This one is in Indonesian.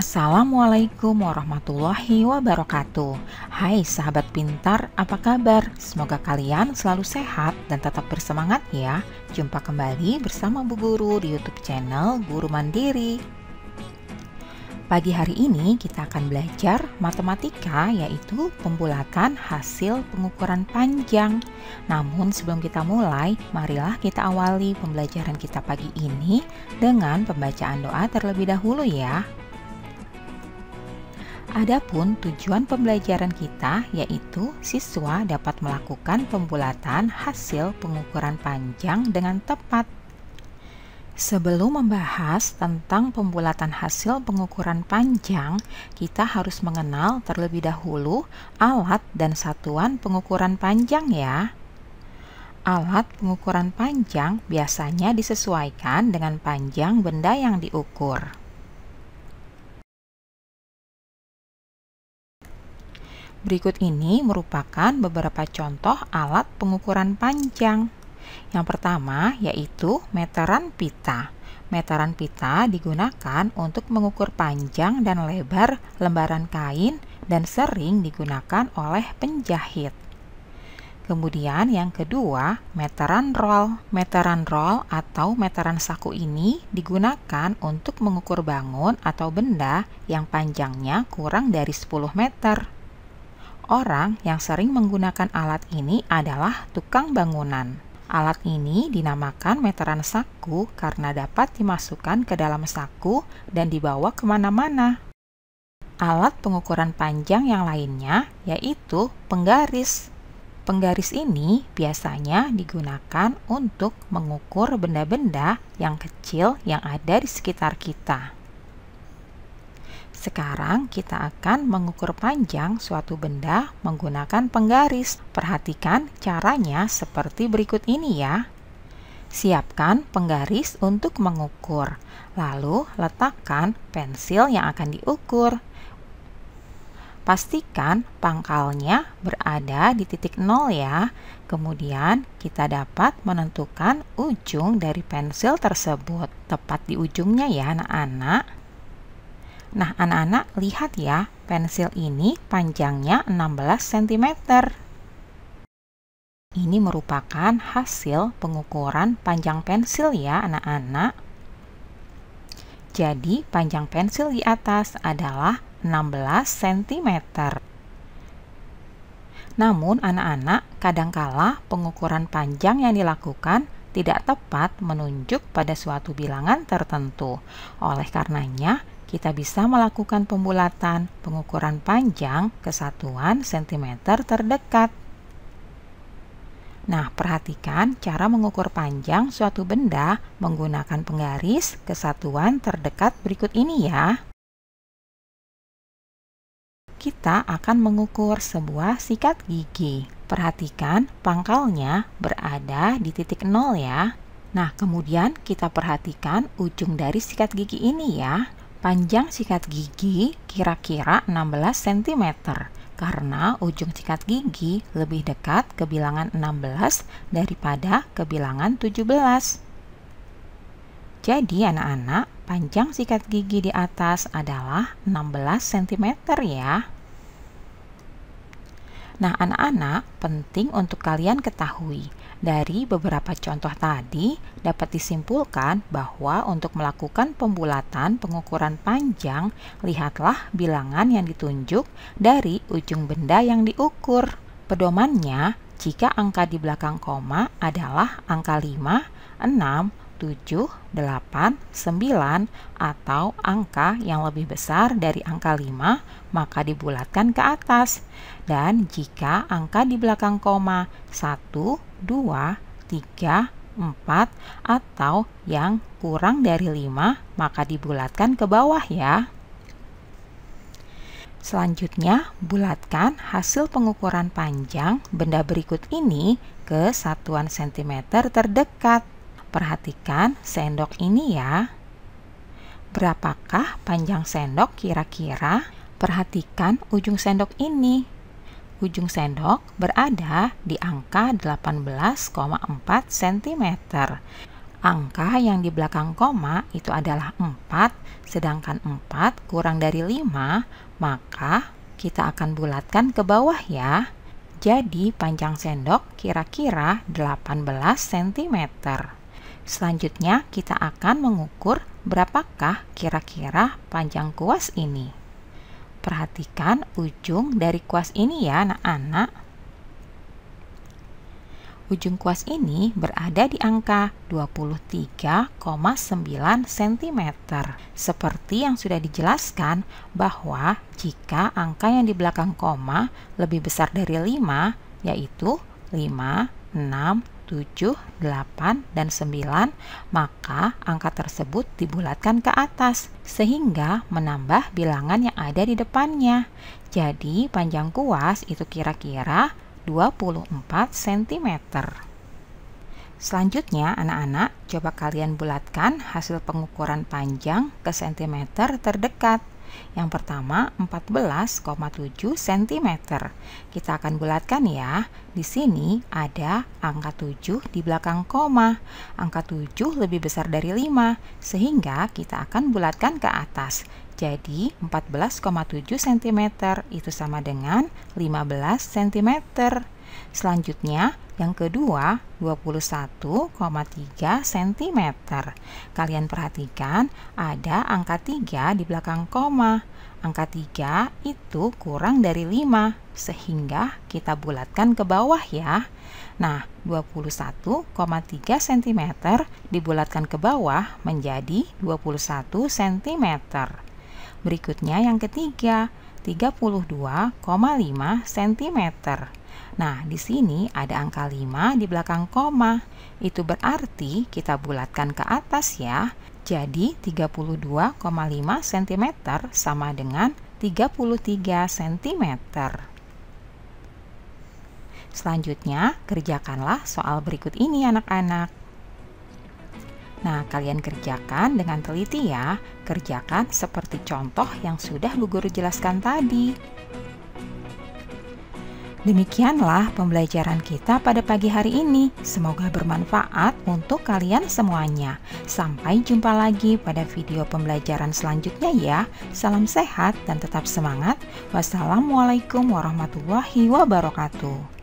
Assalamualaikum warahmatullahi wabarakatuh. Hai sahabat pintar, apa kabar? Semoga kalian selalu sehat dan tetap bersemangat ya. Jumpa kembali bersama Bu Guru di YouTube channel Guru Mandiri. Pagi hari ini kita akan belajar matematika yaitu pembulatan hasil pengukuran panjang. Namun sebelum kita mulai, marilah kita awali pembelajaran kita pagi ini dengan pembacaan doa terlebih dahulu ya. Adapun tujuan pembelajaran kita yaitu siswa dapat melakukan pembulatan hasil pengukuran panjang dengan tepat. Sebelum membahas tentang pembulatan hasil pengukuran panjang, kita harus mengenal terlebih dahulu alat dan satuan pengukuran panjang ya. Alat pengukuran panjang biasanya disesuaikan dengan panjang benda yang diukur. Berikut ini merupakan beberapa contoh alat pengukuran panjang. Yang pertama yaitu meteran pita. Meteran pita digunakan untuk mengukur panjang dan lebar lembaran kain dan sering digunakan oleh penjahit. Kemudian yang kedua, meteran roll. Meteran roll atau meteran saku ini digunakan untuk mengukur bangun atau benda yang panjangnya kurang dari 10 meter. Orang yang sering menggunakan alat ini adalah tukang bangunan. Alat ini dinamakan meteran saku karena dapat dimasukkan ke dalam saku dan dibawa kemana-mana. Alat pengukuran panjang yang lainnya yaitu penggaris. Penggaris ini biasanya digunakan untuk mengukur benda-benda yang kecil yang ada di sekitar kita. Sekarang kita akan mengukur panjang suatu benda menggunakan penggaris. Perhatikan caranya seperti berikut ini ya. Siapkan penggaris untuk mengukur. Lalu letakkan pensil yang akan diukur. Pastikan pangkalnya berada di titik nol ya. Kemudian kita dapat menentukan ujung dari pensil tersebut. Tepat di ujungnya ya anak-anak. Nah, anak-anak lihat ya, pensil ini panjangnya 16 cm. Ini merupakan hasil pengukuran panjang pensil ya anak-anak. Jadi, panjang pensil di atas adalah 16 cm. Namun, anak-anak kadangkala pengukuran panjang yang dilakukan tidak tepat menunjuk pada suatu bilangan tertentu. Oleh karenanya, kita bisa melakukan pembulatan pengukuran panjang kesatuan sentimeter terdekat. Nah, perhatikan cara mengukur panjang suatu benda menggunakan penggaris kesatuan terdekat berikut ini ya. Kita akan mengukur sebuah sikat gigi. Perhatikan pangkalnya berada di titik nol ya. Nah, kemudian kita perhatikan ujung dari sikat gigi ini ya. Panjang sikat gigi kira-kira 16 cm karena ujung sikat gigi lebih dekat ke bilangan 16 daripada ke bilangan 17. Jadi anak-anak, panjang sikat gigi di atas adalah 16 cm ya. Nah, anak-anak, penting untuk kalian ketahui dari beberapa contoh tadi, dapat disimpulkan bahwa untuk melakukan pembulatan pengukuran panjang, lihatlah bilangan yang ditunjuk dari ujung benda yang diukur. Pedomannya, jika angka di belakang koma adalah angka 5, 6, 7, 8, 9 atau angka yang lebih besar dari angka 5, maka dibulatkan ke atas. Dan jika angka di belakang koma 1, 2, 3, 4 atau yang kurang dari 5, maka dibulatkan ke bawah ya. Selanjutnya, bulatkan hasil pengukuran panjang benda berikut ini ke satuan sentimeter terdekat. Perhatikan sendok ini ya. Berapakah panjang sendok kira-kira? Perhatikan ujung sendok ini. Ujung sendok berada di angka 18,4 cm. Angka yang di belakang koma itu adalah 4, sedangkan 4 kurang dari 5, maka kita akan bulatkan ke bawah ya. Jadi panjang sendok kira-kira 18 cm. Selanjutnya, kita akan mengukur berapakah kira-kira panjang kuas ini. Perhatikan ujung dari kuas ini ya anak-anak. Ujung kuas ini berada di angka 23,9 cm. Seperti yang sudah dijelaskan bahwa jika angka yang di belakang koma lebih besar dari 5, yaitu 5, 6, 7, 8, dan 9, maka angka tersebut dibulatkan ke atas sehingga menambah bilangan yang ada di depannya. Jadi panjang kuas itu kira-kira 24 cm. Selanjutnya anak-anak coba kalian bulatkan hasil pengukuran panjang ke cm terdekat. Yang pertama 14,7 cm. Kita akan bulatkan ya. Di sini ada angka 7 di belakang koma. Angka 7 lebih besar dari 5 sehingga kita akan bulatkan ke atas. Jadi 14,7 cm itu sama dengan 15 cm. Selanjutnya, yang kedua 21,3 cm. Kalian perhatikan ada angka 3 di belakang koma. Angka 3 itu kurang dari 5 sehingga kita bulatkan ke bawah ya. Nah, 21,3 cm dibulatkan ke bawah menjadi 21 cm. Berikutnya yang ketiga, 32,5 cm. Nah, di sini ada angka 5 di belakang koma. Itu berarti kita bulatkan ke atas ya. Jadi 32,5 cm sama dengan 33 cm. Selanjutnya, kerjakanlah soal berikut ini anak-anak. Nah, kalian kerjakan dengan teliti ya. Kerjakan seperti contoh yang sudah Bu Guru jelaskan tadi. Demikianlah pembelajaran kita pada pagi hari ini. Semoga bermanfaat untuk kalian semuanya. Sampai jumpa lagi pada video pembelajaran selanjutnya ya. Salam sehat dan tetap semangat. Wassalamualaikum warahmatullahi wabarakatuh.